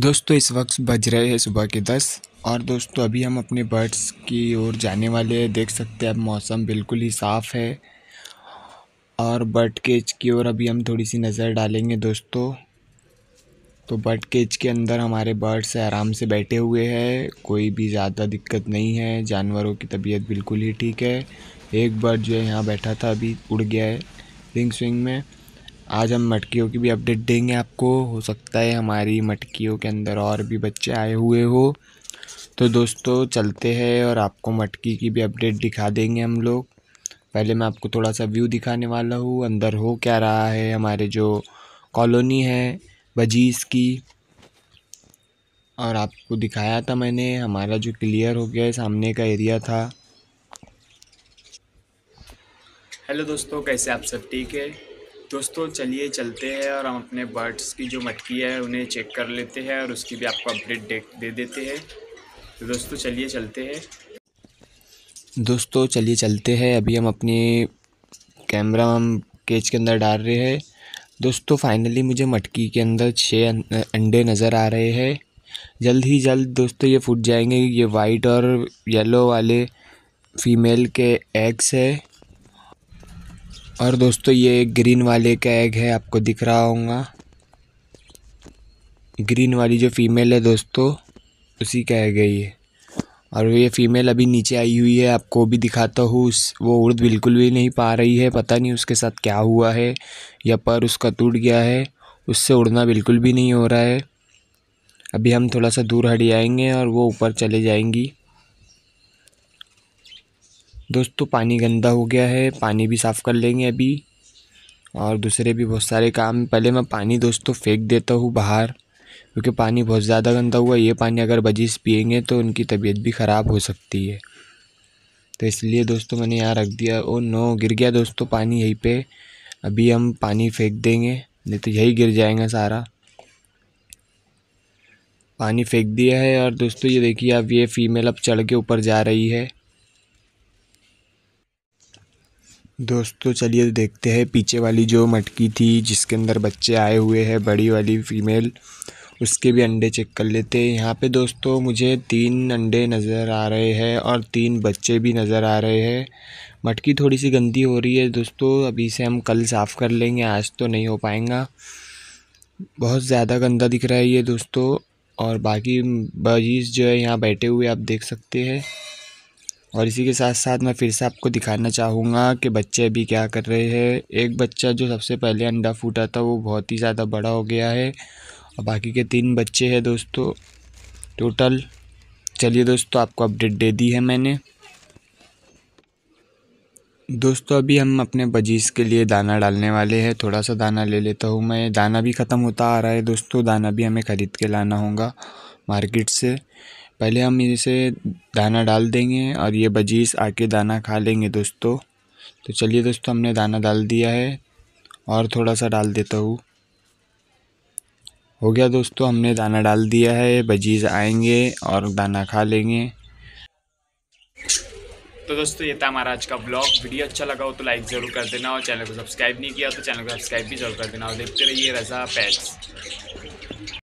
दोस्तों इस वक्त बज रहे हैं सुबह के दस और दोस्तों अभी हम अपने बर्ड्स की ओर जाने वाले हैं देख सकते हैं अब मौसम बिल्कुल ही साफ़ है और बर्ड केज की ओर अभी हम थोड़ी सी नज़र डालेंगे दोस्तों तो बर्ड केज के अंदर हमारे बर्ड्स आराम से बैठे हुए हैं कोई भी ज़्यादा दिक्कत नहीं है जानवरों की तबीयत बिल्कुल ही ठीक है एक बर्ड जो है यहाँ बैठा था अभी उड़ गया है रिंग स्विंग में आज हम मटकियों की भी अपडेट देंगे आपको हो सकता है हमारी मटकियों के अंदर और भी बच्चे आए हुए हो तो दोस्तों चलते हैं और आपको मटकी की भी अपडेट दिखा देंगे हम लोग पहले मैं आपको थोड़ा सा व्यू दिखाने वाला हूँ अंदर हो क्या रहा है हमारे जो कॉलोनी है बजीज़ की और आपको दिखाया था मैंने हमारा जो क्लियर हो गया है सामने का एरिया था हेलो दोस्तों कैसे आप सब ठीक है दोस्तों चलिए चलते हैं और हम अपने बर्ड्स की जो मटकी है उन्हें चेक कर लेते हैं और उसकी भी आपको अपडेट दे, दे देते हैं तो दोस्तों चलिए चलते हैं दोस्तों चलिए चलते हैं अभी हम अपने कैमरा हम केज के अंदर डाल रहे हैं दोस्तों फाइनली मुझे मटकी के अंदर छः अं, अंडे नज़र आ रहे हैं जल्द ही जल्द दोस्तों ये फूट जाएंगे ये वाइट और येलो वाले फीमेल के एग्स है और दोस्तों ये ग्रीन वाले का एग है आपको दिख रहा होगा ग्रीन वाली जो फीमेल है दोस्तों उसी का एग है ये और ये फीमेल अभी नीचे आई हुई है आपको भी दिखाता हूँ उस वो उड़ बिल्कुल भी नहीं पा रही है पता नहीं उसके साथ क्या हुआ है या पर उसका टूट गया है उससे उड़ना बिल्कुल भी नहीं हो रहा है अभी हम थोड़ा सा दूर हट जाएंगे और वो ऊपर चले जाएंगी दोस्तों पानी गंदा हो गया है पानी भी साफ़ कर लेंगे अभी और दूसरे भी बहुत सारे काम पहले मैं पानी दोस्तों फेंक देता हूँ बाहर क्योंकि पानी बहुत ज़्यादा गंदा हुआ ये पानी अगर बजीज पियेंगे तो उनकी तबीयत भी ख़राब हो सकती है तो इसलिए दोस्तों मैंने यहाँ रख दिया ओ नो गिर गया दोस्तों पानी यहीं पे अभी हम पानी फेंक देंगे नहीं तो यही गिर जाएगा सारा पानी फेंक दिया है और दोस्तों ये देखिए अब ये फ़ीमेल अब चढ़ के ऊपर जा रही है दोस्तों चलिए देखते हैं पीछे वाली जो मटकी थी जिसके अंदर बच्चे आए हुए हैं बड़ी वाली फीमेल उसके भी अंडे चेक कर लेते हैं यहाँ पे दोस्तों मुझे तीन अंडे नज़र आ रहे हैं और तीन बच्चे भी नज़र आ रहे हैं मटकी थोड़ी सी गंदी हो रही है दोस्तों अभी से हम कल साफ़ कर लेंगे आज तो नहीं हो पाएगा बहुत ज़्यादा गंदा दिख रहा है ये दोस्तों और बाकी बजीज़ जो है यहाँ बैठे हुए आप देख सकते हैं और इसी के साथ साथ मैं फिर से आपको दिखाना चाहूँगा कि बच्चे अभी क्या कर रहे हैं एक बच्चा जो सबसे पहले अंडा फूटा था वो बहुत ही ज़्यादा बड़ा हो गया है और बाकी के तीन बच्चे हैं दोस्तों टोटल चलिए दोस्तों आपको अपडेट दे दी है मैंने दोस्तों अभी हम अपने बजीज़ के लिए दाना डालने वाले हैं थोड़ा सा दाना ले लेता हूँ मैं दाना भी ख़त्म होता आ रहा है दोस्तों दाना भी हमें ख़रीद के लाना होगा मार्केट से पहले हम इसे दाना डाल देंगे और ये बजीज आके दाना खा लेंगे दोस्तों तो चलिए दोस्तों हमने दाना डाल दिया है और थोड़ा सा डाल देता हूँ हो गया दोस्तों हमने दाना डाल दिया है बजीज आएंगे और दाना खा लेंगे तो दोस्तों ये था हमारा आज का ब्लॉग वीडियो अच्छा लगा हो तो लाइक ज़रूर कर देना और चैनल को सब्सक्राइब नहीं किया तो चैनल को सब्सक्राइब भी जरूर कर देना और देखते रहिए रज़ा पैट्स